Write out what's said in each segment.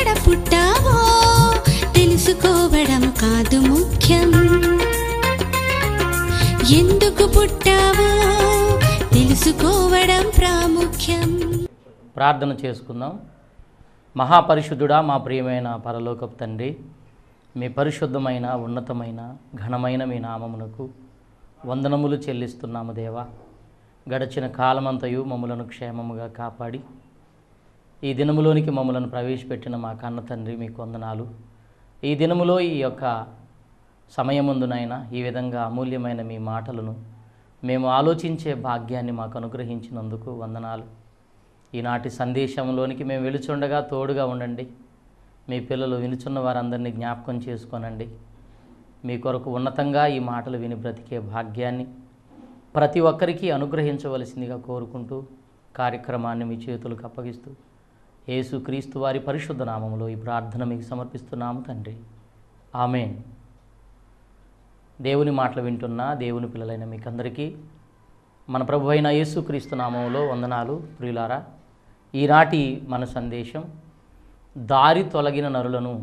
ఎక్కడ పుట్టావో తెలుసుకోవడం కాదు ముఖ్యం ఎందుకు పుట్టావో తెలుసుకోవడం ప్రాముఖ్యం ప్రార్థన చేసుకుందాం మహాపరిశుద్ధుడా మా ప్రియమైన పరలోకపు తండ్రి మీ పరిశుద్ధమైన ఉన్నతమైన ఘనమైన మీ నామమునకు వందనములు చెల్లిస్తున్నాము దేవా గడిచిన కాలమంతయు మమ్మలను క్షేమముగా కాపాడి ఈ దినములోనికి మమ్మలను ప్రవేశపెట్టిన మా కన్న తండ్రి మీ కొందనాలు ఈ దినములో ఈ యొక్క సమయముందునైనా ఈ విధంగా అమూల్యమైన మీ మాటలను మేము ఆలోచించే భాగ్యాన్ని మాకు అనుగ్రహించినందుకు వందనాలు ఈనాటి సందేశంలోనికి మేము వెలుచుండగా తోడుగా ఉండండి మీ పిల్లలు వినుచున్న వారందరినీ జ్ఞాపకం చేసుకోనండి మీ కొరకు ఉన్నతంగా ఈ మాటలు విని బ్రతికే భాగ్యాన్ని ప్రతి ఒక్కరికి అనుగ్రహించవలసిందిగా కోరుకుంటూ కార్యక్రమాన్ని మీ చేతులకు అప్పగిస్తూ యేసుక్రీస్తు వారి పరిశుద్ధ నామంలో ఈ ప్రార్థన మీకు సమర్పిస్తున్నాము తండ్రి ఆమె దేవుని మాటలు వింటున్న దేవుని పిల్లలైన మీకందరికీ మన ప్రభు అయిన యేసుక్రీస్తు నామంలో వందనాలు ప్రియులారా ఈనాటి మన సందేశం దారి తొలగిన నరులను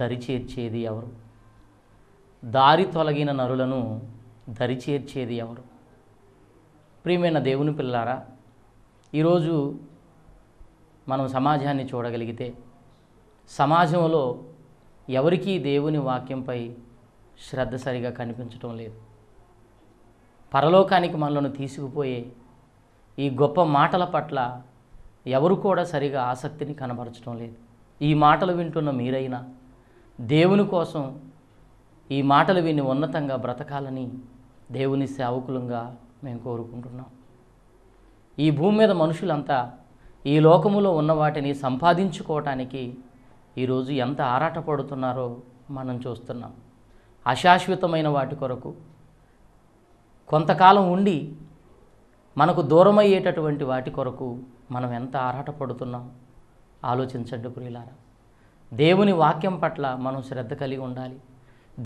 దరిచేర్చేది ఎవరు దారి తొలగిన నరులను దరిచేర్చేది ఎవరు ప్రియమైన దేవుని పిల్లారా ఈరోజు మనం సమాజాన్ని చూడగలిగితే సమాజంలో ఎవరికీ దేవుని వాక్యంపై శ్రద్ధ సరిగా కనిపించటం లేదు పరలోకానికి మనలను తీసుకుపోయే ఈ గొప్ప మాటల పట్ల ఎవరు కూడా సరిగా ఆసక్తిని కనబరచడం లేదు ఈ మాటలు వింటున్న మీరైనా దేవుని కోసం ఈ మాటలు విని ఉన్నతంగా బ్రతకాలని దేవుని సేవకులంగా మేము కోరుకుంటున్నాం ఈ భూమి మీద మనుషులంతా ఈ లోకములో ఉన్న వాటిని సంపాదించుకోవటానికి ఈరోజు ఎంత ఆరాటపడుతున్నారో మనం చూస్తున్నాం అశాశ్వతమైన వాటి కొరకు కొంతకాలం ఉండి మనకు దూరమయ్యేటటువంటి వాటి కొరకు మనం ఎంత ఆరాటపడుతున్నాం ఆలోచించండి ప్రియులారా దేవుని వాక్యం పట్ల మనం శ్రద్ధ కలిగి ఉండాలి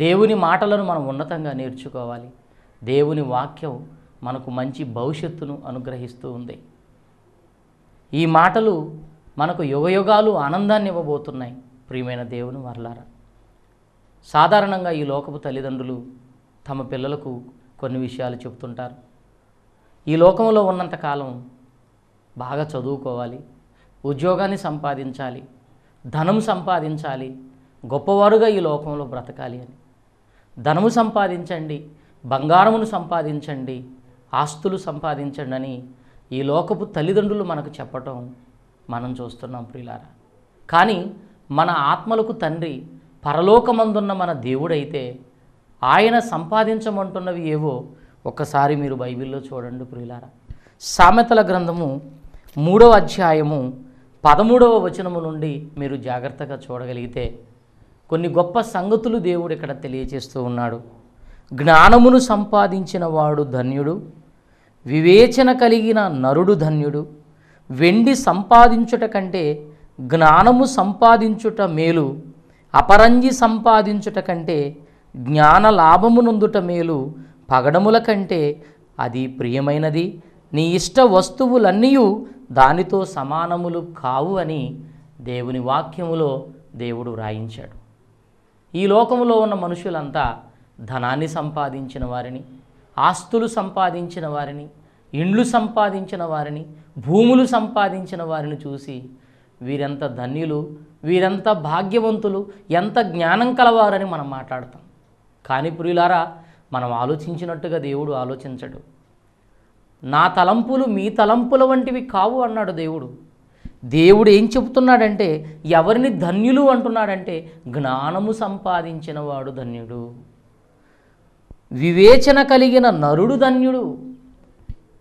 దేవుని మాటలను మనం ఉన్నతంగా నేర్చుకోవాలి దేవుని వాక్యం మనకు మంచి భవిష్యత్తును అనుగ్రహిస్తూ ఉంది ఈ మాటలు మనకు యుగయుగాలు ఆనందాన్ని ఇవ్వబోతున్నాయి ప్రియమైన దేవుని మరలారా సాధారణంగా ఈ లోకపు తల్లిదండ్రులు తమ పిల్లలకు కొన్ని విషయాలు చెబుతుంటారు ఈ లోకంలో ఉన్నంతకాలం బాగా చదువుకోవాలి ఉద్యోగాన్ని సంపాదించాలి ధనం సంపాదించాలి గొప్పవారుగా ఈ లోకంలో బ్రతకాలి అని ధనము సంపాదించండి బంగారమును సంపాదించండి ఆస్తులు సంపాదించండి అని ఈ లోకపు తల్లిదండ్రులు మనకు చెప్పటం మనం చూస్తున్నాం ప్రియులారా కానీ మన ఆత్మలకు తండ్రి పరలోకమందున్న మన దేవుడైతే ఆయన సంపాదించమంటున్నవి ఏవో ఒకసారి మీరు బైబిల్లో చూడండి ప్రియులారా సామెతల గ్రంథము మూడవ అధ్యాయము పదమూడవ వచనము నుండి మీరు జాగ్రత్తగా చూడగలిగితే కొన్ని గొప్ప సంగతులు దేవుడు ఇక్కడ తెలియజేస్తూ ఉన్నాడు జ్ఞానమును సంపాదించిన వాడు ధన్యుడు వివేచన కలిగిన నరుడు ధన్యుడు వెండి సంపాదించుట కంటే జ్ఞానము సంపాదించుట మేలు అపరంజి సంపాదించుట కంటే జ్ఞాన లాభమునందుట మేలు పగడముల కంటే అది ప్రియమైనది నీ ఇష్ట వస్తువులన్నీ దానితో సమానములు కావు అని దేవుని వాక్యములో దేవుడు వ్రాయించాడు ఈ లోకంలో ఉన్న మనుషులంతా ధనాన్ని సంపాదించిన వారిని ఆస్తులు సంపాదించిన వారిని ఇండ్లు సంపాదించిన వారిని భూములు సంపాదించిన వారిని చూసి వీరెంత ధన్యులు వీరెంత భాగ్యవంతులు ఎంత జ్ఞానం కలవారని మనం మాట్లాడతాం కానీ పురిలారా మనం ఆలోచించినట్టుగా దేవుడు ఆలోచించడు నా తలంపులు మీ తలంపుల వంటివి కావు అన్నాడు దేవుడు దేవుడు ఏం చెప్తున్నాడంటే ఎవరిని ధన్యులు అంటున్నాడంటే జ్ఞానము సంపాదించిన వాడు ధన్యుడు వివేచన కలిగిన నరుడు ధన్యుడు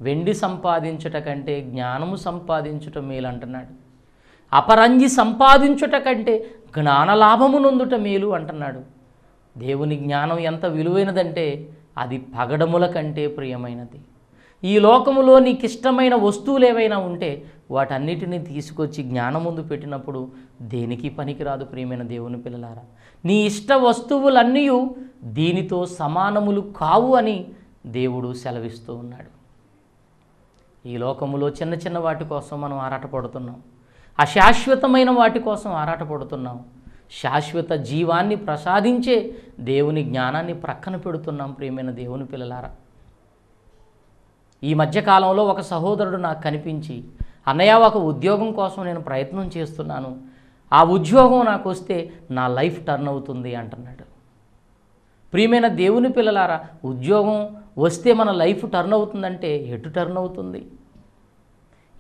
వెండి సంపాదించుట కంటే జ్ఞానము సంపాదించుట మేలు అంటున్నాడు అపరంజి సంపాదించుట కంటే జ్ఞానలాభము నొందుట మేలు అంటున్నాడు దేవుని జ్ఞానం ఎంత విలువైనదంటే అది పగడముల కంటే ప్రియమైనది ఈ లోకములో నీకు ఇష్టమైన వస్తువులు ఏవైనా ఉంటే వాటన్నిటిని తీసుకొచ్చి జ్ఞానం ముందు పెట్టినప్పుడు దేనికి పనికిరాదు ప్రియమైన దేవుని పిల్లలారా నీ ఇష్ట వస్తువులన్నీ దీనితో సమానములు కావు అని దేవుడు సెలవిస్తూ ఉన్నాడు ఈ లోకములో చిన్న చిన్న వాటి కోసం మనం ఆరాటపడుతున్నాం అశాశ్వతమైన వాటి కోసం ఆరాటపడుతున్నాం శాశ్వత జీవాన్ని ప్రసాదించే దేవుని జ్ఞానాన్ని ప్రక్కన పెడుతున్నాం ప్రియమైన దేవుని పిల్లలారా ఈ మధ్యకాలంలో ఒక సహోదరుడు నాకు కనిపించి అన్నయ్య ఒక ఉద్యోగం కోసం నేను ప్రయత్నం చేస్తున్నాను ఆ ఉద్యోగం నాకు వస్తే నా లైఫ్ టర్న్ అవుతుంది అంటున్నాడు ప్రియమైన దేవుని పిల్లలారా ఉద్యోగం వస్తే మన లైఫ్ టర్న్ అవుతుందంటే ఎటు టర్న్ అవుతుంది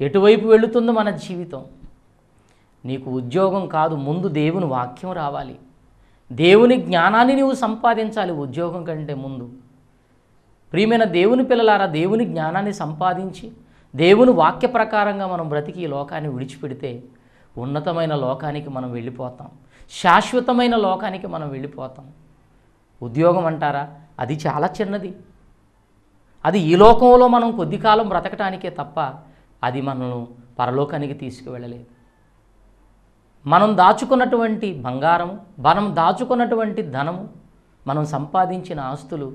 ఎటువైపు వెళుతుంది మన జీవితం నీకు ఉద్యోగం కాదు ముందు దేవుని వాక్యం రావాలి దేవుని జ్ఞానాన్ని నువ్వు సంపాదించాలి ఉద్యోగం కంటే ముందు ప్రియమైన దేవుని పిల్లలారా దేవుని జ్ఞానాన్ని సంపాదించి దేవుని వాక్య ప్రకారంగా మనం బ్రతికి ఈ లోకాన్ని విడిచిపెడితే ఉన్నతమైన లోకానికి మనం వెళ్ళిపోతాం శాశ్వతమైన లోకానికి మనం వెళ్ళిపోతాం ఉద్యోగం అంటారా అది చాలా చిన్నది అది ఈ లోకంలో మనం కొద్ది కాలం బ్రతకటానికే తప్ప అది మనల్ని పరలోకానికి తీసుకువెళ్ళలేదు మనం దాచుకున్నటువంటి బంగారము మనం దాచుకున్నటువంటి ధనము మనం సంపాదించిన ఆస్తులు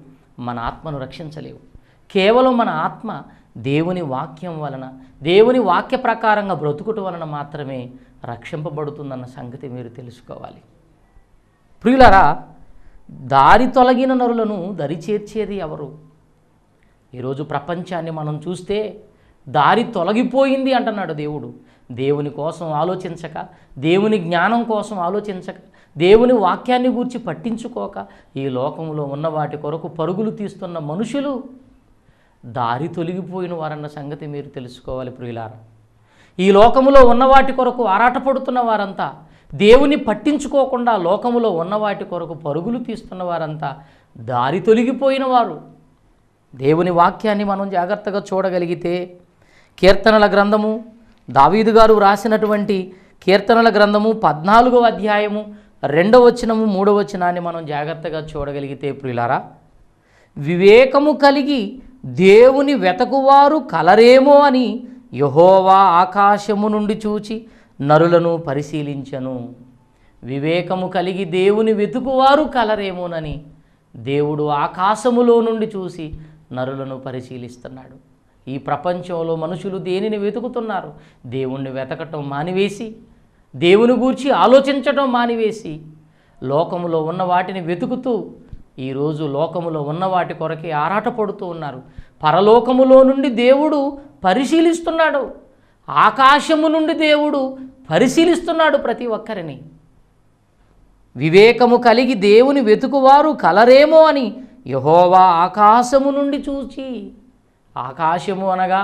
మన ఆత్మను రక్షించలేవు కేవలం మన ఆత్మ దేవుని వాక్యం వలన దేవుని వాక్య ప్రకారంగా బ్రతుకుట వలన మాత్రమే రక్షింపబడుతుందన్న సంగతి మీరు తెలుసుకోవాలి ప్రియులరా దారి తొలగిన నరులను దరిచేర్చేది ఎవరు ఈరోజు ప్రపంచాన్ని మనం చూస్తే దారి తొలగిపోయింది అంటున్నాడు దేవుడు దేవుని కోసం ఆలోచించక దేవుని జ్ఞానం కోసం ఆలోచించక దేవుని వాక్యాన్ని గూర్చి పట్టించుకోక ఈ లోకంలో ఉన్న వాటి కొరకు పరుగులు తీస్తున్న మనుషులు దారి తొలగిపోయిన వారన్న సంగతి మీరు తెలుసుకోవాలి ప్రియులార ఈ లోకములో ఉన్న వాటి కొరకు ఆరాటపడుతున్న వారంతా దేవుని పట్టించుకోకుండా లోకములో ఉన్న వాటి కొరకు పరుగులు తీస్తున్న వారంతా దారి తొలగిపోయిన వారు దేవుని వాక్యాన్ని మనం జాగ్రత్తగా చూడగలిగితే కీర్తనల గ్రంథము దావీదు గారు రాసినటువంటి కీర్తనల గ్రంథము పద్నాలుగవ అధ్యాయము రెండవ వచనము మూడవ వచనాన్ని మనం జాగ్రత్తగా చూడగలిగితే ప్రియులారా వివేకము కలిగి దేవుని వెతకువారు కలరేమో అని యహోవా ఆకాశము నుండి చూచి నరులను పరిశీలించను వివేకము కలిగి దేవుని వెతుకువారు కలరేమోనని దేవుడు ఆకాశములో నుండి చూసి నరులను పరిశీలిస్తున్నాడు ఈ ప్రపంచంలో మనుషులు దేనిని వెతుకుతున్నారు దేవుణ్ణి వెతకటం మానివేసి దేవుని గూర్చి ఆలోచించటం మానివేసి లోకములో ఉన్న వాటిని వెతుకుతూ ఈరోజు లోకములో ఉన్న వాటి కొరకే ఆరాటపడుతూ ఉన్నారు పరలోకములో నుండి దేవుడు పరిశీలిస్తున్నాడు ఆకాశము నుండి దేవుడు పరిశీలిస్తున్నాడు ప్రతి ఒక్కరిని వివేకము కలిగి దేవుని వెతుకువారు కలరేమో అని యహోవా ఆకాశము నుండి చూచి ఆకాశము అనగా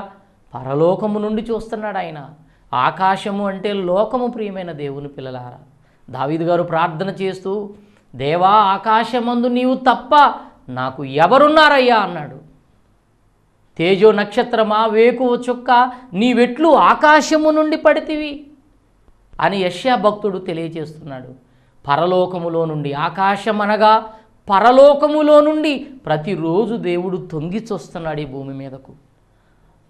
పరలోకము నుండి చూస్తున్నాడు ఆయన ఆకాశము అంటే లోకము ప్రియమైన దేవుని పిల్లలారా దావీదు గారు ప్రార్థన చేస్తూ దేవా ఆకాశమందు నీవు తప్ప నాకు ఎవరున్నారయ్యా అన్నాడు తేజో నక్షత్రమా వేకువ చుక్క నీవెట్లు ఆకాశము నుండి పడితివి అని యశ్యా భక్తుడు తెలియజేస్తున్నాడు పరలోకములో నుండి ఆకాశం అనగా పరలోకములో నుండి ప్రతిరోజు దేవుడు తొంగి చూస్తున్నాడు ఈ భూమి మీదకు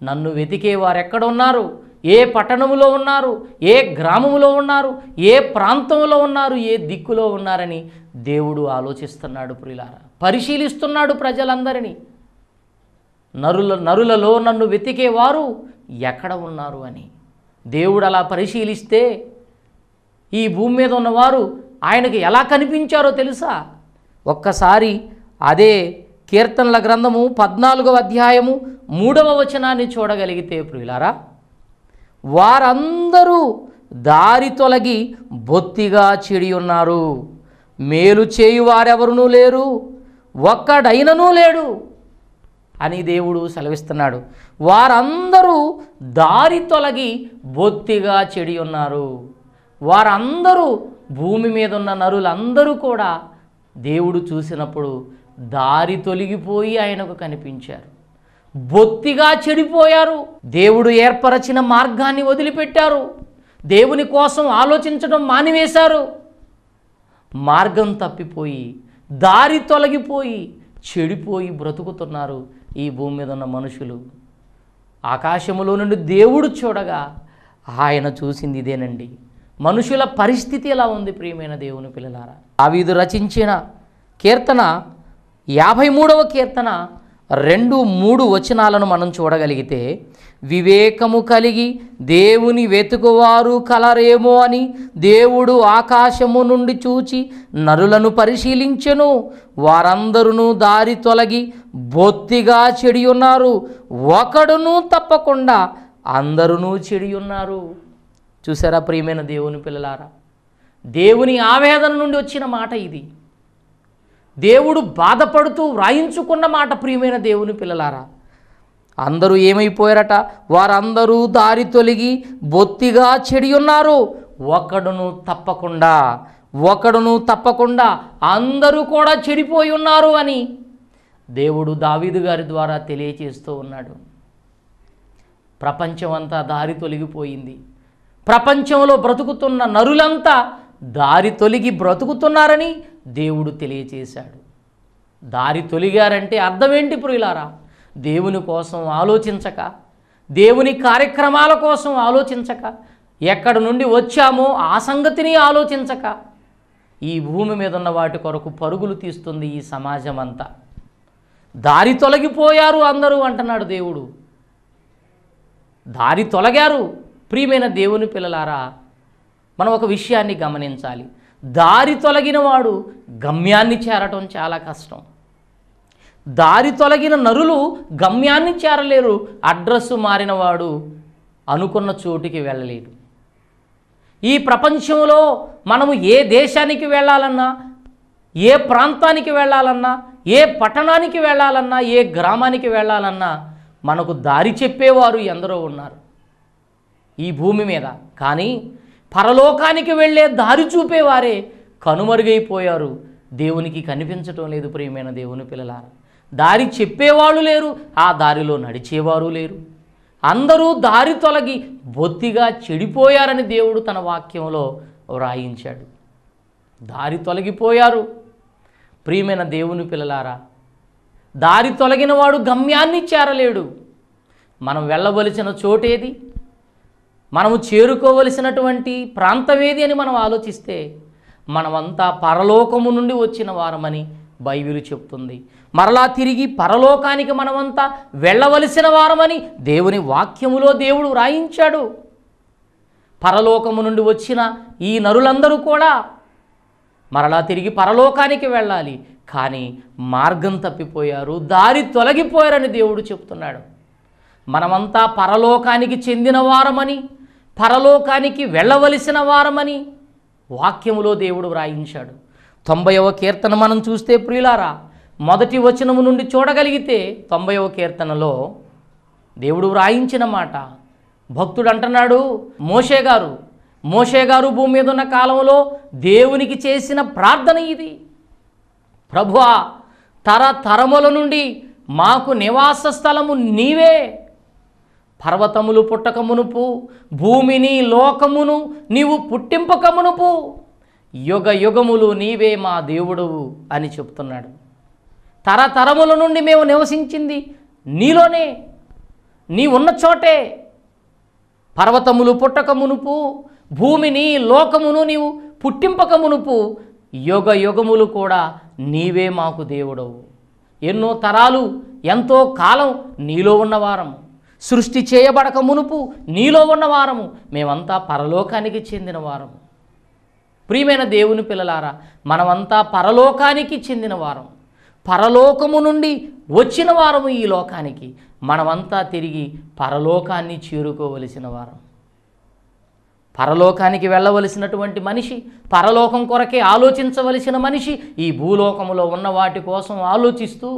నన్ను వెతికే వారెక్కడున్నారు ఉన్నారు ఏ పట్టణములో ఉన్నారు ఏ గ్రామములో ఉన్నారు ఏ ప్రాంతంలో ఉన్నారు ఏ దిక్కులో ఉన్నారని దేవుడు ఆలోచిస్తున్నాడు ప్రియులారా పరిశీలిస్తున్నాడు ప్రజలందరినీ నరుల నరులలో నన్ను వెతికేవారు ఎక్కడ ఉన్నారు అని దేవుడు అలా పరిశీలిస్తే ఈ భూమి మీద ఉన్నవారు ఆయనకి ఎలా కనిపించారో తెలుసా ఒక్కసారి అదే కీర్తనల గ్రంథము పద్నాలుగవ అధ్యాయము మూడవ వచనాన్ని చూడగలిగితే ప్రియులారా వారందరూ దారి తొలగి బొత్తిగా చెడి ఉన్నారు మేలు చేయువారెవరునూ లేరు ఒక్కడైననూ లేడు అని దేవుడు సెలవిస్తున్నాడు వారందరూ దారి తొలగి బొత్తిగా చెడి ఉన్నారు వారందరూ భూమి మీద ఉన్న నరులందరూ కూడా దేవుడు చూసినప్పుడు దారి తొలగిపోయి ఆయనకు కనిపించారు బొత్తిగా చెడిపోయారు దేవుడు ఏర్పరచిన మార్గాన్ని వదిలిపెట్టారు దేవుని కోసం ఆలోచించడం మానివేశారు మార్గం తప్పిపోయి దారి తొలగిపోయి చెడిపోయి బ్రతుకుతున్నారు ఈ భూమి మీద ఉన్న మనుషులు ఆకాశములో నుండి దేవుడు చూడగా ఆయన చూసింది ఇదేనండి మనుషుల పరిస్థితి ఎలా ఉంది ప్రియమైన దేవుని పిల్లలారా ఆవిధు రచించిన కీర్తన యాభై మూడవ కీర్తన రెండు మూడు వచనాలను మనం చూడగలిగితే వివేకము కలిగి దేవుని వెతుకువారు కలరేమో అని దేవుడు ఆకాశము నుండి చూచి నరులను పరిశీలించెను వారందరూ దారి తొలగి బొత్తిగా చెడి ఉన్నారు ఒకడును తప్పకుండా అందరూ చెడి ఉన్నారు చూసారా ప్రియమైన దేవుని పిల్లలారా దేవుని ఆవేదన నుండి వచ్చిన మాట ఇది దేవుడు బాధపడుతూ వ్రాయించుకున్న మాట ప్రియమైన దేవుని పిల్లలారా అందరూ ఏమైపోయారట వారందరూ దారి తొలగి బొత్తిగా చెడి ఉన్నారు ఒకడును తప్పకుండా ఒకడును తప్పకుండా అందరూ కూడా చెడిపోయి ఉన్నారు అని దేవుడు దావీదు గారి ద్వారా తెలియచేస్తూ ఉన్నాడు ప్రపంచమంతా దారి తొలగిపోయింది ప్రపంచంలో బ్రతుకుతున్న నరులంతా దారి తొలగి బ్రతుకుతున్నారని దేవుడు తెలియచేశాడు దారి తొలిగారంటే అర్థం ఏంటి ప్రియులారా దేవుని కోసం ఆలోచించక దేవుని కార్యక్రమాల కోసం ఆలోచించక ఎక్కడ నుండి వచ్చామో ఆ సంగతిని ఆలోచించక ఈ భూమి మీద ఉన్న వాటి కొరకు పరుగులు తీస్తుంది ఈ సమాజం అంతా దారి తొలగిపోయారు అందరూ అంటున్నాడు దేవుడు దారి తొలగారు ప్రియమైన దేవుని పిల్లలారా మనం ఒక విషయాన్ని గమనించాలి దారి తొలగిన వాడు గమ్యాన్ని చేరటం చాలా కష్టం దారి తొలగిన నరులు గమ్యాన్ని చేరలేరు అడ్రస్ మారినవాడు అనుకున్న చోటికి వెళ్ళలేడు ఈ ప్రపంచంలో మనము ఏ దేశానికి వెళ్ళాలన్నా ఏ ప్రాంతానికి వెళ్ళాలన్నా ఏ పట్టణానికి వెళ్ళాలన్నా ఏ గ్రామానికి వెళ్ళాలన్నా మనకు దారి చెప్పేవారు ఎందరో ఉన్నారు ఈ భూమి మీద కానీ పరలోకానికి వెళ్ళే దారి చూపేవారే కనుమరుగైపోయారు దేవునికి కనిపించటం లేదు ప్రియమైన దేవుని పిల్లలారా దారి చెప్పేవాళ్ళు లేరు ఆ దారిలో నడిచేవారు లేరు అందరూ దారి తొలగి బొత్తిగా చెడిపోయారని దేవుడు తన వాక్యంలో వ్రాయించాడు దారి తొలగిపోయారు ప్రియమైన దేవుని పిల్లలారా దారి తొలగిన వాడు గమ్యాన్ని చేరలేడు మనం వెళ్ళవలసిన చోటేది మనము చేరుకోవలసినటువంటి ప్రాంతం ఏది అని మనం ఆలోచిస్తే మనమంతా పరలోకము నుండి వచ్చిన వారమని బైబిల్ చెప్తుంది మరలా తిరిగి పరలోకానికి మనమంతా వెళ్ళవలసిన వారమని దేవుని వాక్యములో దేవుడు రాయించాడు పరలోకము నుండి వచ్చిన ఈ నరులందరూ కూడా మరలా తిరిగి పరలోకానికి వెళ్ళాలి కానీ మార్గం తప్పిపోయారు దారి తొలగిపోయారని దేవుడు చెప్తున్నాడు మనమంతా పరలోకానికి చెందిన వారమని పరలోకానికి వెళ్ళవలసిన వారమని వాక్యములో దేవుడు వ్రాయించాడు తొంభైవ కీర్తన మనం చూస్తే ప్రియులారా మొదటి వచనము నుండి చూడగలిగితే తొంభైవ కీర్తనలో దేవుడు వ్రాయించిన మాట భక్తుడు అంటున్నాడు మోషే గారు మోషే గారు భూమి మీద ఉన్న కాలంలో దేవునికి చేసిన ప్రార్థన ఇది ప్రభువా తరతరముల నుండి మాకు నివాస స్థలము నీవే పర్వతములు పుట్టకమునుపు భూమిని లోకమును నీవు పుట్టింపకమునుపు యుగ యుగములు నీవే మా దేవుడవు అని చెప్తున్నాడు తరతరముల నుండి మేము నివసించింది నీలోనే నీ ఉన్న చోటే పర్వతములు పుట్టకమునుపు భూమిని లోకమును నీవు పుట్టింపకమునుపు యుగ యుగములు కూడా నీవే మాకు దేవుడవు ఎన్నో తరాలు ఎంతో కాలం నీలో ఉన్నవారము సృష్టి చేయబడక మునుపు నీలో ఉన్న వారము మేమంతా పరలోకానికి చెందిన వారము ప్రియమైన దేవుని పిల్లలారా మనమంతా పరలోకానికి చెందిన వారం పరలోకము నుండి వచ్చిన వారము ఈ లోకానికి మనమంతా తిరిగి పరలోకాన్ని చేరుకోవలసిన వారం పరలోకానికి వెళ్ళవలసినటువంటి మనిషి పరలోకం కొరకే ఆలోచించవలసిన మనిషి ఈ భూలోకములో ఉన్న వాటి కోసం ఆలోచిస్తూ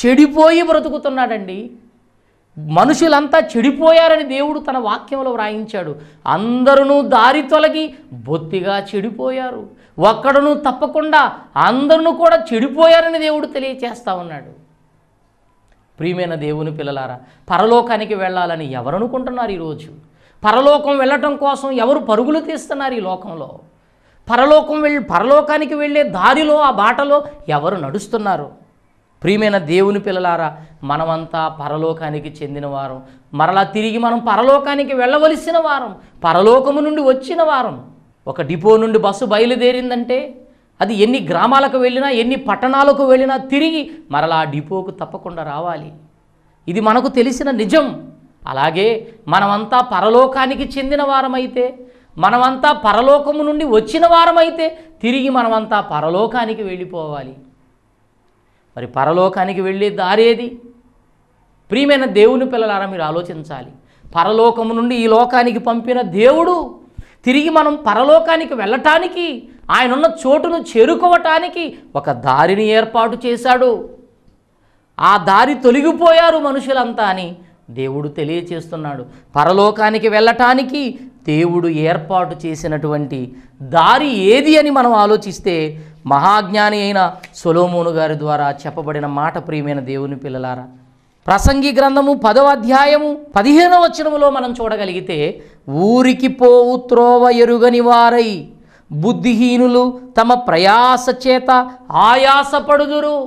చెడిపోయి బ్రతుకుతున్నాడండి మనుషులంతా చెడిపోయారని దేవుడు తన వాక్యంలో వ్రాయించాడు అందరూ దారి తొలగి బొత్తిగా చెడిపోయారు ఒక్కడను తప్పకుండా అందరూ కూడా చెడిపోయారని దేవుడు తెలియచేస్తూ ఉన్నాడు ప్రియమైన దేవుని పిల్లలారా పరలోకానికి వెళ్ళాలని ఎవరనుకుంటున్నారు ఈరోజు పరలోకం వెళ్ళటం కోసం ఎవరు పరుగులు తీస్తున్నారు ఈ లోకంలో పరలోకం వెళ్ళి పరలోకానికి వెళ్ళే దారిలో ఆ బాటలో ఎవరు నడుస్తున్నారు ప్రియమైన దేవుని పిల్లలారా మనమంతా పరలోకానికి చెందినవారం మరలా తిరిగి మనం పరలోకానికి వెళ్ళవలసిన వారం పరలోకము నుండి వచ్చిన వారం ఒక డిపో నుండి బస్సు బయలుదేరిందంటే అది ఎన్ని గ్రామాలకు వెళ్ళినా ఎన్ని పట్టణాలకు వెళ్ళినా తిరిగి మరలా డిపోకు తప్పకుండా రావాలి ఇది మనకు తెలిసిన నిజం అలాగే మనమంతా పరలోకానికి చెందిన వారమైతే మనమంతా పరలోకము నుండి వచ్చిన వారమైతే తిరిగి మనమంతా పరలోకానికి వెళ్ళిపోవాలి మరి పరలోకానికి వెళ్ళే దారేది ప్రియమైన దేవుని పిల్లలారా మీరు ఆలోచించాలి పరలోకము నుండి ఈ లోకానికి పంపిన దేవుడు తిరిగి మనం పరలోకానికి వెళ్ళటానికి ఆయన ఉన్న చోటును చేరుకోవటానికి ఒక దారిని ఏర్పాటు చేశాడు ఆ దారి తొలగిపోయారు మనుషులంతా అని దేవుడు తెలియచేస్తున్నాడు పరలోకానికి వెళ్ళటానికి దేవుడు ఏర్పాటు చేసినటువంటి దారి ఏది అని మనం ఆలోచిస్తే మహాజ్ఞాని అయిన సొలోమోను గారి ద్వారా చెప్పబడిన మాట ప్రియమైన దేవుని పిల్లలారా ప్రసంగి గ్రంథము పదవ అధ్యాయము పదిహేనవ వచనములో మనం చూడగలిగితే ఊరికి పోవు త్రోవ ఎరుగని వారై బుద్ధిహీనులు తమ ప్రయాస చేత ఆయాసపడుదురు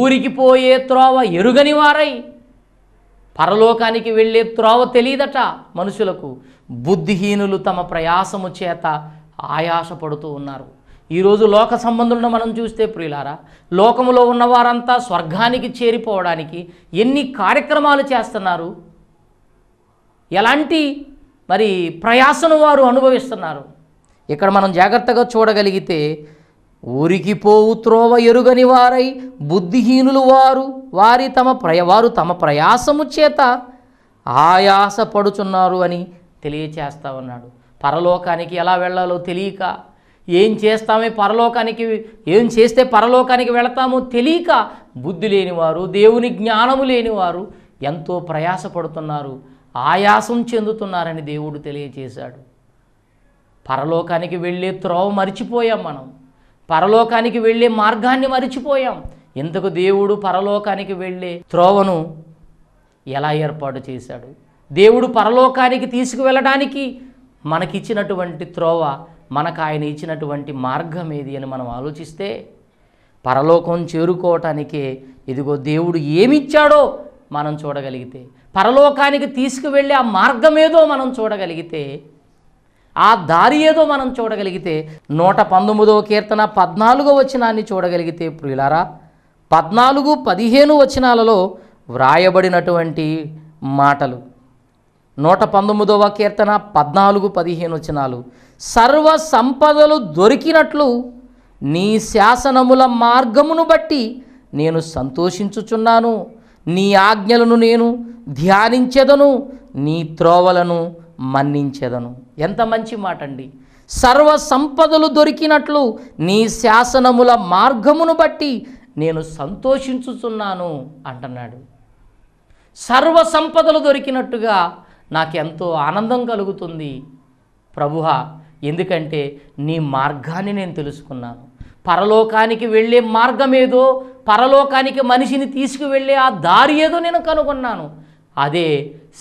ఊరికి పోయే త్రోవ ఎరుగని వారై పరలోకానికి వెళ్ళే త్రోవ తెలియదట మనుషులకు బుద్ధిహీనులు తమ ప్రయాసము చేత ఆయాసపడుతూ ఉన్నారు ఈరోజు లోక సంబంధులను మనం చూస్తే ప్రియులారా లోకములో ఉన్నవారంతా స్వర్గానికి చేరిపోవడానికి ఎన్ని కార్యక్రమాలు చేస్తున్నారు ఎలాంటి మరి ప్రయాసను వారు అనుభవిస్తున్నారు ఇక్కడ మనం జాగ్రత్తగా చూడగలిగితే ఊరికి పోవు త్రోవ ఎరుగని వారై బుద్ధిహీనులు వారు వారి తమ ప్రయ వారు తమ ప్రయాసము చేత ఆయాసపడుచున్నారు అని తెలియచేస్తా ఉన్నాడు పరలోకానికి ఎలా వెళ్ళాలో తెలియక ఏం చేస్తామే పరలోకానికి ఏం చేస్తే పరలోకానికి వెళతామో తెలియక బుద్ధి లేనివారు దేవుని జ్ఞానము లేనివారు ఎంతో ప్రయాసపడుతున్నారు ఆయాసం చెందుతున్నారని దేవుడు తెలియచేశాడు పరలోకానికి వెళ్ళే త్రోవ మరిచిపోయాం మనం పరలోకానికి వెళ్ళే మార్గాన్ని మరిచిపోయాం ఇంతకు దేవుడు పరలోకానికి వెళ్ళే త్రోవను ఎలా ఏర్పాటు చేశాడు దేవుడు పరలోకానికి తీసుకువెళ్ళడానికి మనకిచ్చినటువంటి త్రోవ మనకు ఆయన ఇచ్చినటువంటి మార్గం ఏది అని మనం ఆలోచిస్తే పరలోకం చేరుకోవటానికే ఇదిగో దేవుడు ఏమిచ్చాడో మనం చూడగలిగితే పరలోకానికి తీసుకువెళ్ళే ఆ మార్గం ఏదో మనం చూడగలిగితే ఆ దారి ఏదో మనం చూడగలిగితే నూట పంతొమ్మిదవ కీర్తన పద్నాలుగో వచనాన్ని చూడగలిగితే ప్రియులారా పద్నాలుగు పదిహేను వచనాలలో వ్రాయబడినటువంటి మాటలు నూట పంతొమ్మిదవ కీర్తన పద్నాలుగు పదిహేను వచనాలు సర్వ సంపదలు దొరికినట్లు నీ శాసనముల మార్గమును బట్టి నేను సంతోషించుచున్నాను నీ ఆజ్ఞలను నేను ధ్యానించెదను నీ త్రోవలను మన్నించెదను ఎంత మంచి మాట అండి సర్వ సంపదలు దొరికినట్లు నీ శాసనముల మార్గమును బట్టి నేను సంతోషించుచున్నాను అంటున్నాడు సర్వ సంపదలు దొరికినట్టుగా నాకు ఎంతో ఆనందం కలుగుతుంది ప్రభుహ ఎందుకంటే నీ మార్గాన్ని నేను తెలుసుకున్నాను పరలోకానికి వెళ్ళే మార్గం ఏదో పరలోకానికి మనిషిని తీసుకువెళ్ళే ఆ దారి ఏదో నేను కనుగొన్నాను అదే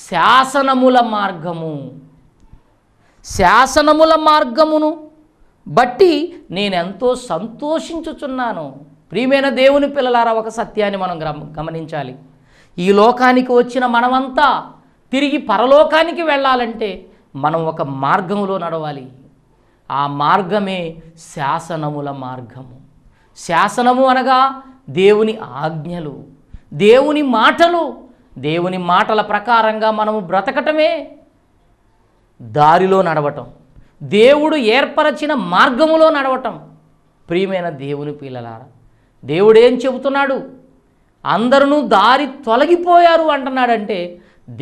శాసనముల మార్గము శాసనముల మార్గమును బట్టి నేనెంతో సంతోషించుచున్నాను ప్రియమైన దేవుని పిల్లలారా ఒక సత్యాన్ని మనం గమనించాలి ఈ లోకానికి వచ్చిన మనమంతా తిరిగి పరలోకానికి వెళ్ళాలంటే మనం ఒక మార్గంలో నడవాలి ఆ మార్గమే శాసనముల మార్గము శాసనము అనగా దేవుని ఆజ్ఞలు దేవుని మాటలు దేవుని మాటల ప్రకారంగా మనము బ్రతకటమే దారిలో నడవటం దేవుడు ఏర్పరచిన మార్గములో నడవటం ప్రియమైన దేవుని పిల్లలారా దేవుడేం చెబుతున్నాడు అందరూ దారి తొలగిపోయారు అంటున్నాడంటే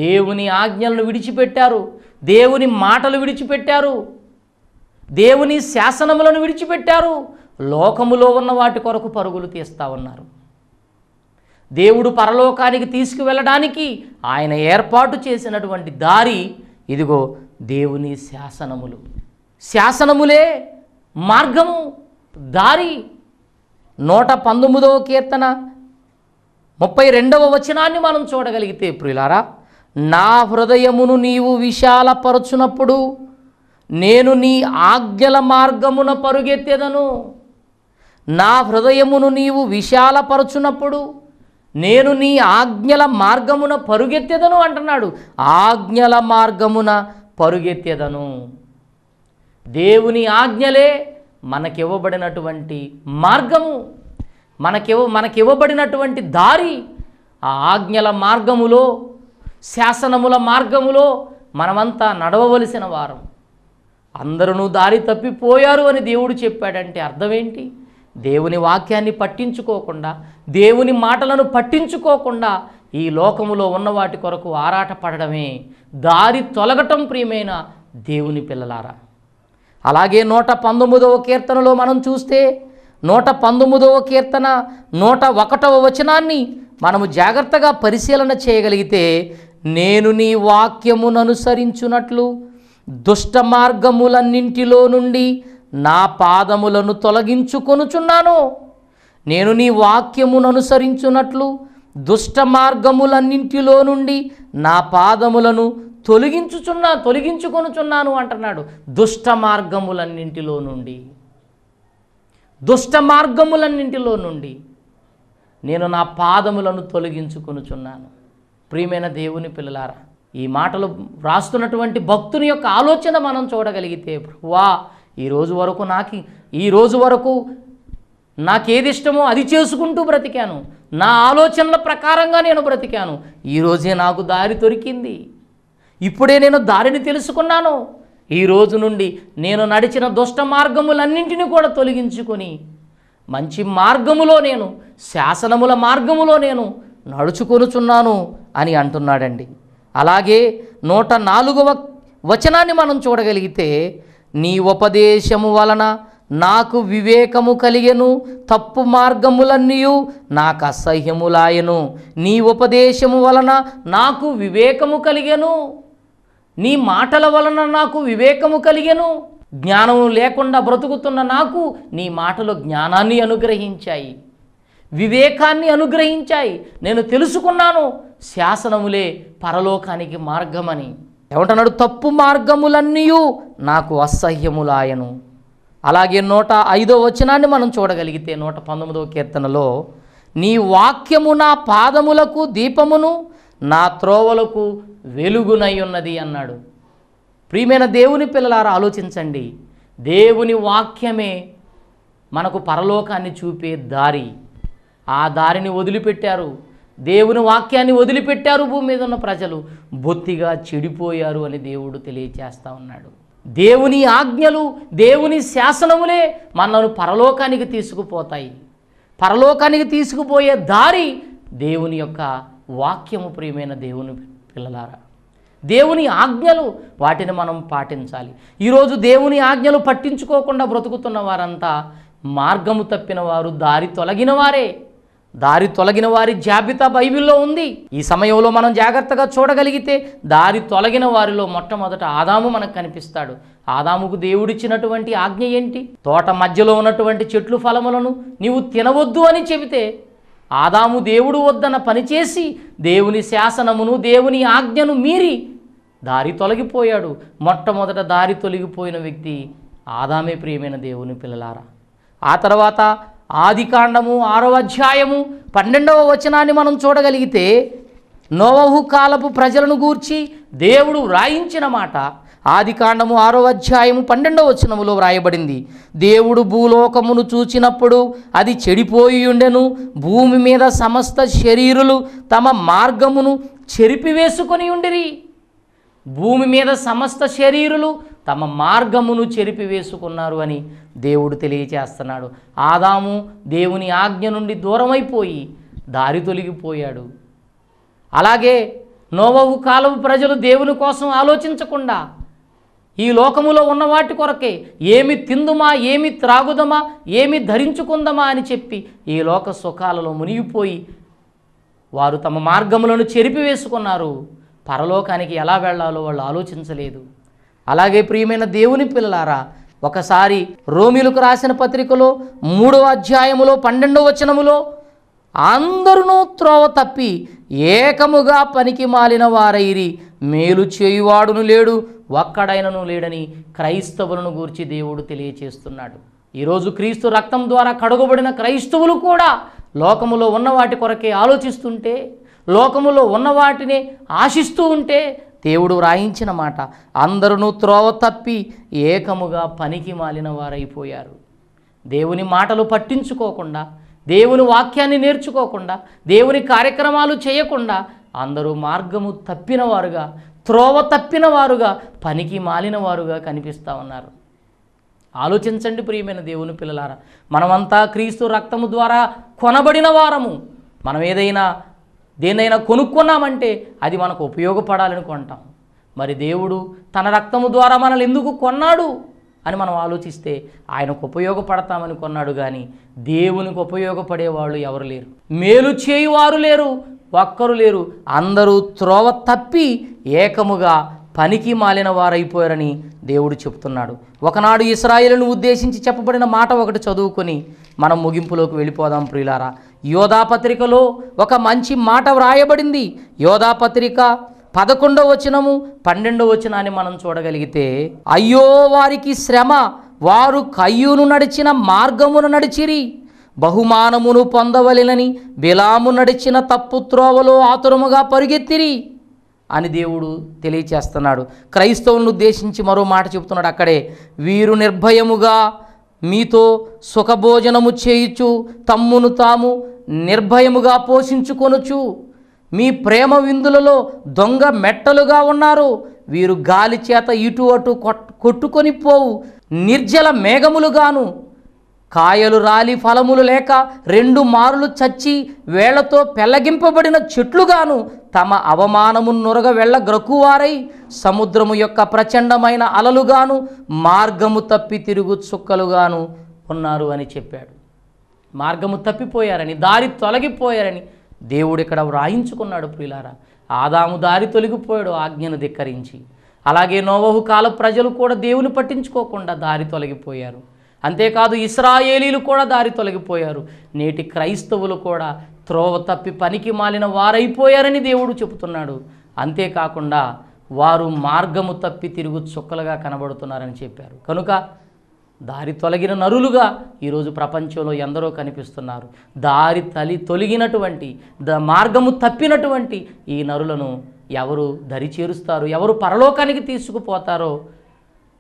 దేవుని ఆజ్ఞలను విడిచిపెట్టారు దేవుని మాటలు విడిచిపెట్టారు దేవుని శాసనములను విడిచిపెట్టారు లోకములో ఉన్న వాటి కొరకు పరుగులు తీస్తూ ఉన్నారు దేవుడు పరలోకానికి తీసుకువెళ్ళడానికి ఆయన ఏర్పాటు చేసినటువంటి దారి ఇదిగో దేవుని శాసనములు శాసనములే మార్గము దారి నూట పంతొమ్మిదవ కీర్తన ముప్పై రెండవ వచనాన్ని మనం చూడగలిగితే ప్రియులారా నా హృదయమును నీవు విశాలపరచునప్పుడు నేను నీ ఆజ్ఞల మార్గమున పరుగెత్తెదను నా హృదయమును నీవు విశాలపరచునప్పుడు నేను నీ ఆజ్ఞల మార్గమున పరుగెత్తెదను అంటున్నాడు ఆజ్ఞల మార్గమున పరుగెత్తెదను దేవుని ఆజ్ఞలే మనకివ్వబడినటువంటి మార్గము మనకివ్వ మనకివ్వబడినటువంటి దారి ఆ ఆజ్ఞల మార్గములో శాసనముల మార్గములో మనమంతా నడవవలసిన వారం అందరూ దారి తప్పిపోయారు అని దేవుడు చెప్పాడంటే అర్థమేంటి దేవుని వాక్యాన్ని పట్టించుకోకుండా దేవుని మాటలను పట్టించుకోకుండా ఈ లోకములో ఉన్న వాటి కొరకు ఆరాటపడడమే దారి తొలగటం ప్రియమైన దేవుని పిల్లలారా అలాగే నూట పంతొమ్మిదవ కీర్తనలో మనం చూస్తే నూట పంతొమ్మిదవ కీర్తన నూట ఒకటవ వచనాన్ని మనము జాగ్రత్తగా పరిశీలన చేయగలిగితే నేను నీ వాక్యముననుసరించునట్లు దుష్ట మార్గములన్నింటిలో నుండి నా పాదములను తొలగించుకొనుచున్నాను నేను నీ వాక్యమును అనుసరించునట్లు దుష్ట మార్గములన్నింటిలో నుండి నా పాదములను తొలగించుచున్నా తొలగించుకొనుచున్నాను అంటున్నాడు దుష్ట మార్గములన్నింటిలో నుండి దుష్ట మార్గములన్నింటిలో నుండి నేను నా పాదములను తొలగించుకొనుచున్నాను ప్రియమైన దేవుని పిల్లలారా ఈ మాటలు రాస్తున్నటువంటి భక్తుని యొక్క ఆలోచన మనం చూడగలిగితే వా ఈరోజు వరకు నాకు ఈరోజు వరకు నాకేది ఇష్టమో అది చేసుకుంటూ బ్రతికాను నా ఆలోచనల ప్రకారంగా నేను బ్రతికాను ఈరోజే నాకు దారి దొరికింది ఇప్పుడే నేను దారిని తెలుసుకున్నాను ఈ రోజు నుండి నేను నడిచిన దుష్ట మార్గములన్నింటినీ కూడా తొలగించుకొని మంచి మార్గములో నేను శాసనముల మార్గములో నేను నడుచుకొనుచున్నాను అని అంటున్నాడండి అలాగే నూట నాలుగవ వచనాన్ని మనం చూడగలిగితే నీ ఉపదేశము వలన నాకు వివేకము కలిగెను తప్పు మార్గములన్నీయు నాకు అసహ్యములాయను నీ ఉపదేశము వలన నాకు వివేకము కలిగెను నీ మాటల వలన నాకు వివేకము కలిగెను జ్ఞానము లేకుండా బ్రతుకుతున్న నాకు నీ మాటలు జ్ఞానాన్ని అనుగ్రహించాయి వివేకాన్ని అనుగ్రహించాయి నేను తెలుసుకున్నాను శాసనములే పరలోకానికి మార్గమని ఏమంటున్నాడు తప్పు మార్గములన్నీ నాకు అసహ్యములాయను అలాగే నూట ఐదో వచనాన్ని మనం చూడగలిగితే నూట పంతొమ్మిదవ కీర్తనలో నీ వాక్యము నా పాదములకు దీపమును నా త్రోవలకు వెలుగునై ఉన్నది అన్నాడు ప్రియమైన దేవుని పిల్లలారా ఆలోచించండి దేవుని వాక్యమే మనకు పరలోకాన్ని చూపే దారి ఆ దారిని వదిలిపెట్టారు దేవుని వాక్యాన్ని వదిలిపెట్టారు భూమి మీద ఉన్న ప్రజలు బొత్తిగా చెడిపోయారు అని దేవుడు తెలియచేస్తా ఉన్నాడు దేవుని ఆజ్ఞలు దేవుని శాసనములే మనను పరలోకానికి తీసుకుపోతాయి పరలోకానికి తీసుకుపోయే దారి దేవుని యొక్క వాక్యము ప్రియమైన దేవుని పిల్లలారా దేవుని ఆజ్ఞలు వాటిని మనం పాటించాలి ఈరోజు దేవుని ఆజ్ఞలు పట్టించుకోకుండా బ్రతుకుతున్న వారంతా మార్గము తప్పిన వారు దారి తొలగిన వారే దారి తొలగిన వారి జాబితా బైబిల్లో ఉంది ఈ సమయంలో మనం జాగ్రత్తగా చూడగలిగితే దారి తొలగిన వారిలో మొట్టమొదట ఆదాము మనకు కనిపిస్తాడు ఆదాముకు దేవుడిచ్చినటువంటి ఆజ్ఞ ఏంటి తోట మధ్యలో ఉన్నటువంటి చెట్లు ఫలములను నీవు తినవద్దు అని చెబితే ఆదాము దేవుడు వద్దన పనిచేసి దేవుని శాసనమును దేవుని ఆజ్ఞను మీరి దారి తొలగిపోయాడు మొట్టమొదట దారి తొలగిపోయిన వ్యక్తి ఆదామే ప్రియమైన దేవుని పిల్లలారా ఆ తర్వాత ఆదికాండము ఆరవ అధ్యాయము పన్నెండవ వచనాన్ని మనం చూడగలిగితే నోవహు కాలపు ప్రజలను గూర్చి దేవుడు వ్రాయించిన మాట ఆదికాండము ఆరో అధ్యాయము పన్నెండవ వచనములో వ్రాయబడింది దేవుడు భూలోకమును చూచినప్పుడు అది చెడిపోయి ఉండెను భూమి మీద సమస్త శరీరులు తమ మార్గమును చెరిపివేసుకొని ఉండిరి భూమి మీద సమస్త శరీరులు తమ మార్గమును చెరిపివేసుకున్నారు అని దేవుడు తెలియచేస్తున్నాడు ఆదాము దేవుని ఆజ్ఞ నుండి దూరమైపోయి దారి తొలగిపోయాడు అలాగే నోవవు కాలవు ప్రజలు దేవుని కోసం ఆలోచించకుండా ఈ లోకములో ఉన్న వాటి కొరకే ఏమి తిందుమా ఏమి త్రాగుదమా ఏమి ధరించుకుందమా అని చెప్పి ఈ లోక సుఖాలలో మునిగిపోయి వారు తమ మార్గములను చెరిపివేసుకున్నారు పరలోకానికి ఎలా వెళ్లాలో వాళ్ళు ఆలోచించలేదు అలాగే ప్రియమైన దేవుని పిల్లలారా ఒకసారి రోమిలకు రాసిన పత్రికలో మూడవ అధ్యాయములో పన్నెండవ వచనములో అందరూ త్రోవ తప్పి ఏకముగా పనికి మాలిన వారైరి మేలు చేయువాడును లేడు ఒక్కడైనను లేడని క్రైస్తవులను గూర్చి దేవుడు తెలియచేస్తున్నాడు ఈరోజు క్రీస్తు రక్తం ద్వారా కడుగుబడిన క్రైస్తవులు కూడా లోకములో ఉన్న వాటి కొరకే ఆలోచిస్తుంటే లోకములో ఉన్న వాటిని ఆశిస్తూ ఉంటే దేవుడు వ్రాయించిన మాట అందరూ త్రోవ తప్పి ఏకముగా పనికి మాలిన వారైపోయారు దేవుని మాటలు పట్టించుకోకుండా దేవుని వాక్యాన్ని నేర్చుకోకుండా దేవుని కార్యక్రమాలు చేయకుండా అందరూ మార్గము తప్పినవారుగా త్రోవ తప్పిన వారుగా పనికి మాలిన వారుగా కనిపిస్తూ ఉన్నారు ఆలోచించండి ప్రియమైన దేవుని పిల్లలారా మనమంతా క్రీస్తు రక్తము ద్వారా కొనబడిన వారము మనం ఏదైనా దేనైనా కొనుక్కున్నామంటే అది మనకు ఉపయోగపడాలని కొంటాం మరి దేవుడు తన రక్తము ద్వారా మనల్ని ఎందుకు కొన్నాడు అని మనం ఆలోచిస్తే ఆయనకు ఉపయోగపడతామని కొన్నాడు కానీ దేవునికి ఉపయోగపడేవాళ్ళు ఎవరు లేరు మేలు చేయువారు లేరు ఒక్కరు లేరు అందరూ త్రోవ తప్పి ఏకముగా పనికి మాలిన వారైపోయారని దేవుడు చెప్తున్నాడు ఒకనాడు ఇస్రాయిలను ఉద్దేశించి చెప్పబడిన మాట ఒకటి చదువుకొని మనం ముగింపులోకి వెళ్ళిపోదాం ప్రియులారా యోధాపత్రికలో ఒక మంచి మాట వ్రాయబడింది యోధాపత్రిక పదకొండవ వచనము పన్నెండవ వచనాన్ని మనం చూడగలిగితే అయ్యో వారికి శ్రమ వారు కయ్యూను నడిచిన మార్గమును నడిచిరి బహుమానమును పొందవలెనని బిలాము నడిచిన తప్పు త్రోవలో ఆతురముగా పరుగెత్తిరి అని దేవుడు తెలియచేస్తున్నాడు క్రైస్తవులను ఉద్దేశించి మరో మాట చెబుతున్నాడు అక్కడే వీరు నిర్భయముగా మీతో సుఖభోజనము చేయుచు తమ్మును తాము నిర్భయముగా పోషించుకొనుచు మీ ప్రేమ విందులలో దొంగ మెట్టలుగా ఉన్నారు వీరు గాలి చేత ఇటు అటు కొట్టుకొని పోవు నిర్జల మేఘములుగాను కాయలు రాలి ఫలములు లేక రెండు మారులు చచ్చి వేళ్లతో పెళ్లగింపబడిన చెట్లుగాను తమ అవమానము నొరగ గ్రకువారై సముద్రము యొక్క ప్రచండమైన అలలుగాను మార్గము తప్పి తిరుగు చుక్కలుగాను ఉన్నారు అని చెప్పాడు మార్గము తప్పిపోయారని దారి తొలగిపోయారని దేవుడు ఇక్కడ వ్రాయించుకున్నాడు ప్రియులారా ఆదాము దారి తొలగిపోయాడు ఆజ్ఞను ధిక్కరించి అలాగే నోవహు కాల ప్రజలు కూడా దేవుని పట్టించుకోకుండా దారి తొలగిపోయారు అంతేకాదు ఇస్రాయేలీలు కూడా దారి తొలగిపోయారు నేటి క్రైస్తవులు కూడా త్రోవ తప్పి పనికి మాలిన వారైపోయారని దేవుడు చెబుతున్నాడు అంతేకాకుండా వారు మార్గము తప్పి తిరుగు చుక్కలుగా కనబడుతున్నారని చెప్పారు కనుక దారి తొలగిన నరులుగా ఈరోజు ప్రపంచంలో ఎందరో కనిపిస్తున్నారు దారి తలి తొలగినటువంటి ద మార్గము తప్పినటువంటి ఈ నరులను ఎవరు దరి చేరుస్తారు ఎవరు పరలోకానికి తీసుకుపోతారో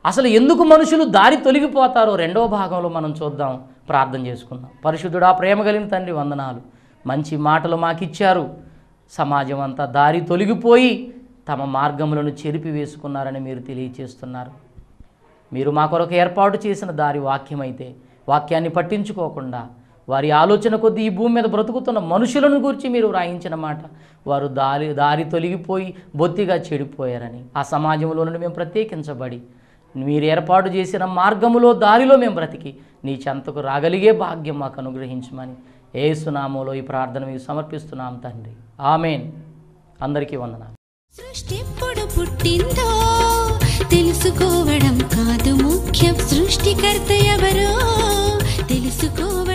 అసలు ఎందుకు మనుషులు దారి తొలగిపోతారో రెండో భాగంలో మనం చూద్దాం ప్రార్థన చేసుకుందాం పరిశుద్ధుడా ప్రేమ కలిగిన తండ్రి వందనాలు మంచి మాటలు మాకిచ్చారు సమాజం అంతా దారి తొలగిపోయి తమ మార్గములను చెరిపి వేసుకున్నారని మీరు తెలియచేస్తున్నారు మీరు మా కొరకు ఏర్పాటు చేసిన దారి వాక్యమైతే వాక్యాన్ని పట్టించుకోకుండా వారి ఆలోచన కొద్దీ ఈ భూమి మీద బ్రతుకుతున్న మనుషులను గురించి మీరు వ్రాయించిన మాట వారు దారి దారి తొలగిపోయి బొత్తిగా చెడిపోయారని ఆ సమాజంలో నుండి మేము ప్రత్యేకించబడి మీరు ఏర్పాటు చేసిన మార్గములో దారిలో మేము బ్రతికి నీ చెంతకు రాగలిగే భాగ్యం మాకు అనుగ్రహించమని ఏసునామంలో ఈ ప్రార్థన మీకు సమర్పిస్తున్నాం తండ్రి ఆమెన్ అందరికీ వందనాలు సృష్టి ఎప్పుడు పుట్టిందో తెలుసుకోవడం కాదు ముఖ్యం సృష్టికర్త ఎవరో తెలుసుకోవడం